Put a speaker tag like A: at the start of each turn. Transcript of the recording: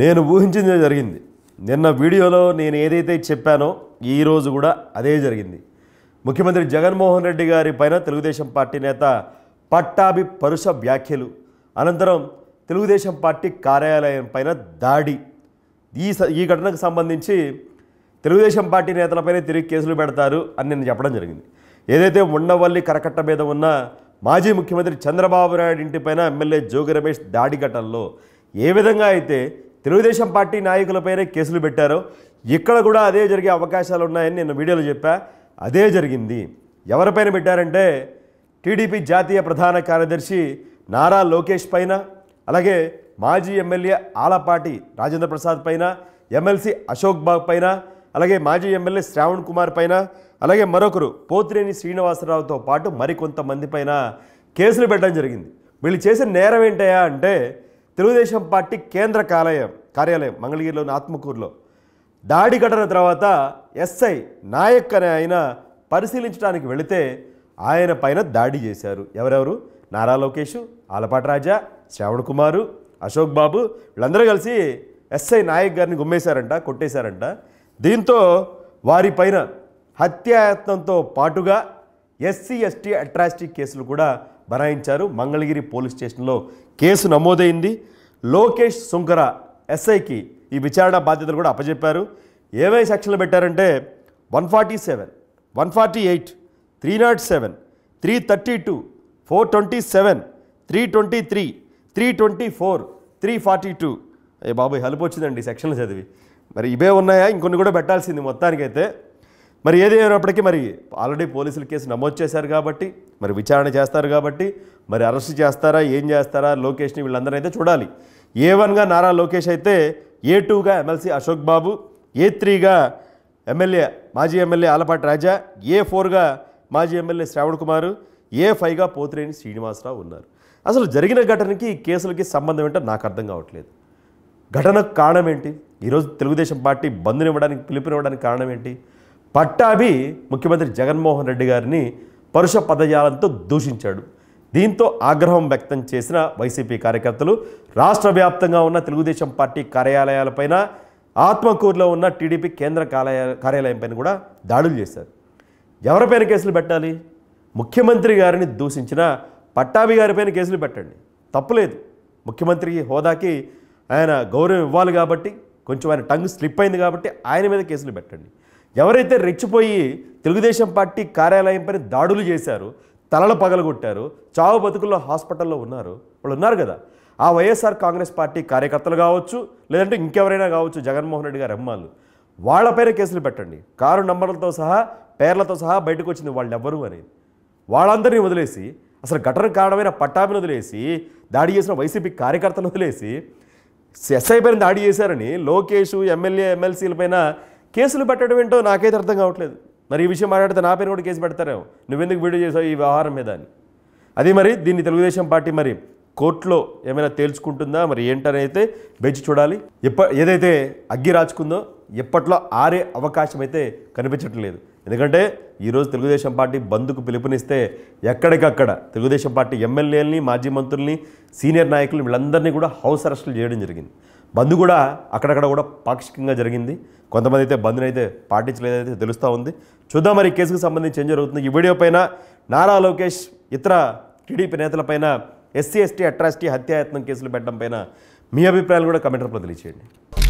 A: నేను ఊహించిందే జరిగింది నిన్న వీడియోలో నేను ఏదైతే చెప్పానో ఈరోజు కూడా అదే జరిగింది ముఖ్యమంత్రి జగన్మోహన్ రెడ్డి గారి పైన తెలుగుదేశం పార్టీ నేత పట్టాభి పరుష వ్యాఖ్యలు అనంతరం తెలుగుదేశం పార్టీ కార్యాలయం పైన దాడి ఈ ఈ ఘటనకు సంబంధించి తెలుగుదేశం పార్టీ నేతలపైనే తిరిగి కేసులు పెడతారు అని నేను చెప్పడం జరిగింది ఏదైతే ఉండవల్లి కరకట్ట మీద ఉన్న మాజీ ముఖ్యమంత్రి చంద్రబాబు నాయుడు ఇంటిపైన ఎమ్మెల్యే జోగి రమేష్ దాడి ఘటనలో ఏ విధంగా అయితే తెలుగుదేశం పార్టీ నాయకులపైనే కేసులు పెట్టారు ఇక్కడ కూడా అదే జరిగే అవకాశాలు ఉన్నాయని నేను వీడియోలో చెప్పా అదే జరిగింది ఎవరిపైన పెట్టారంటే టీడీపీ జాతీయ ప్రధాన కార్యదర్శి నారా లోకేష్ పైన అలాగే మాజీ ఎమ్మెల్యే ఆలపాటి రాజేంద్ర ప్రసాద్ పైన ఎమ్మెల్సీ అశోక్ బాగ్ పైన అలాగే మాజీ ఎమ్మెల్యే శ్రావణ్ కుమార్ పైన అలాగే మరొకరు పోత్రేని శ్రీనివాసరావుతో పాటు మరికొంతమంది పైన కేసులు పెట్టడం జరిగింది వీళ్ళు చేసిన నేరం ఏంటయా అంటే తెలుగుదేశం పార్టీ కేంద్ర కార్యాలయం కార్యాలయం మంగళగిరిలోని ఆత్మకూరులో దాడి ఘటన తర్వాత ఎస్ఐ నాయక్ అనే ఆయన పరిశీలించడానికి వెళితే ఆయన పైన దాడి చేశారు ఎవరెవరు నారా లోకేష్ ఆలపాటి రాజా శ్రావణ్ కుమారు అశోక్ బాబు వీళ్ళందరూ కలిసి ఎస్ఐ నాయక్ గారిని గుమ్మేశారంట కొట్టేశారంట దీంతో వారిపైన హత్యాయత్నంతో పాటుగా ఎస్సీ ఎస్టీ అట్రాసిటీ కేసులు కూడా బనాయించారు మంగళగిరి పోలీస్ స్టేషన్లో కేసు నమోదైంది లోకేష్ సుంకర ఎస్ఐకి ఈ విచారణ బాధ్యతలు కూడా అప్పచెప్పారు ఏవై సెక్షన్లు పెట్టారంటే one forty seven one forty eight three naught seven three thirty two four twenty seven three twenty three three twenty four three forty two అయ్యే బాబాయ్ హెల్ప్ వచ్చిందండి సెక్షన్లు చదివి మరి ఇవే ఉన్నాయా ఇంకొన్ని కూడా పెట్టాల్సింది మొత్తానికైతే మరి ఏది అయినప్పటికీ మరి ఆల్రెడీ పోలీసులు కేసు నమోదు చేశారు కాబట్టి మరి విచారణ చేస్తారు కాబట్టి మరి అరెస్ట్ చేస్తారా ఏం చేస్తారా లోకేష్ని వీళ్ళందరూ అయితే చూడాలి ఏ వన్గా నారా లోకేష్ అయితే ఏ టూగా ఎమ్మెల్సీ అశోక్ బాబు ఏ త్రీగా ఎమ్మెల్యే మాజీ ఎమ్మెల్యే ఆలపాటి రాజా ఏ ఫోర్గా మాజీ ఎమ్మెల్యే శ్రావణ్ కుమారు ఏ ఫైవ్గా పోతిరేని శ్రీనివాసరావు ఉన్నారు అసలు జరిగిన ఘటనకి ఈ కేసులకి సంబంధం ఏంటో నాకు అర్థం కావట్లేదు ఘటనకు కారణం ఏంటి ఈరోజు తెలుగుదేశం పార్టీ బంద్నివ్వడానికి పిలుపునివ్వడానికి కారణం ఏంటి పట్టాభి ముఖ్యమంత్రి జగన్మోహన్ రెడ్డి గారిని పరుష పదజాలంతో దూషించాడు దీంతో ఆగ్రహం వ్యక్తం చేసిన వైసీపీ కార్యకర్తలు రాష్ట్ర వ్యాప్తంగా ఉన్న తెలుగుదేశం పార్టీ కార్యాలయాలపైన ఆత్మకూరులో ఉన్న టీడీపీ కేంద్ర కార్యాలయం పైన కూడా దాడులు చేశారు ఎవరిపైన కేసులు పెట్టాలి ముఖ్యమంత్రి గారిని దూషించిన పట్టాభి గారిపైన కేసులు పెట్టండి తప్పులేదు ముఖ్యమంత్రి హోదాకి ఆయన గౌరవం ఇవ్వాలి కాబట్టి కొంచెం ఆయన టంగ్ స్లిప్ అయింది కాబట్టి ఆయన మీద కేసులు పెట్టండి ఎవరైతే రెచ్చిపోయి తెలుగుదేశం పార్టీ కార్యాలయంపై దాడులు చేశారు తలలు పగలగొట్టారు చావు బతుకుల్లో హాస్పిటల్లో ఉన్నారు వాళ్ళు ఉన్నారు కదా ఆ వైఎస్ఆర్ కాంగ్రెస్ పార్టీ కార్యకర్తలు కావచ్చు లేదంటే ఇంకెవరైనా కావచ్చు జగన్మోహన్ రెడ్డి గారు అమ్మాలు వాళ్ళపైన కేసులు పెట్టండి కారు నంబర్లతో సహా పేర్లతో సహా బయటకు వచ్చింది వాళ్ళు ఎవ్వరు అనేది వాళ్ళందరినీ వదిలేసి అసలు ఘటన కారణమైన పట్టాభిని వదిలేసి దాడి చేసిన వైసీపీ కార్యకర్తలు వదిలేసి ఎస్ఐ పైన దాడి చేశారని లోకేష్ ఎమ్మెల్యే ఎమ్మెల్సీల పైన కేసులు పెట్టడం ఏంటో నాకైతే అర్థం కావట్లేదు మరి ఈ విషయం మాట్లాడితే నా పేరు కూడా కేసు పెడతారేమో నువ్వెందుకు వీడియో చేసావు ఈ వ్యవహారం మీద అని అది మరి దీన్ని తెలుగుదేశం పార్టీ మరి కోర్టులో ఏమైనా తేల్చుకుంటుందా మరి ఏంటనైతే బెంచ్ చూడాలి ఎప్ప ఏదైతే అగ్గి రాచుకుందో ఎప్పట్లో ఆరే అవకాశం అయితే కనిపించటం లేదు ఎందుకంటే ఈరోజు తెలుగుదేశం పార్టీ బంద్కు పిలుపునిస్తే ఎక్కడికక్కడ తెలుగుదేశం పార్టీ ఎమ్మెల్యేలని మాజీ మంత్రుల్ని సీనియర్ నాయకులు వీళ్ళందరినీ కూడా హౌస్ అరెస్టులు చేయడం జరిగింది బంద్ కూడా అక్కడక్కడ కూడా పాక్షికంగా జరిగింది కొంతమంది అయితే బంద్ని అయితే పాటించలేదైతే తెలుస్తూ ఉంది చూద్దాం మరి కేసుకు సంబంధించి ఏం జరుగుతుంది ఈ వీడియో పైన నారా లోకేష్ ఇతర టీడీపీ నేతలపైన ఎస్సీ ఎస్టీ అట్రాసిటీ హత్యాయత్నం కేసులు పెట్టడం పైన మీ అభిప్రాయాలు కూడా కమెంట్ రూపంలో తెలియచేయండి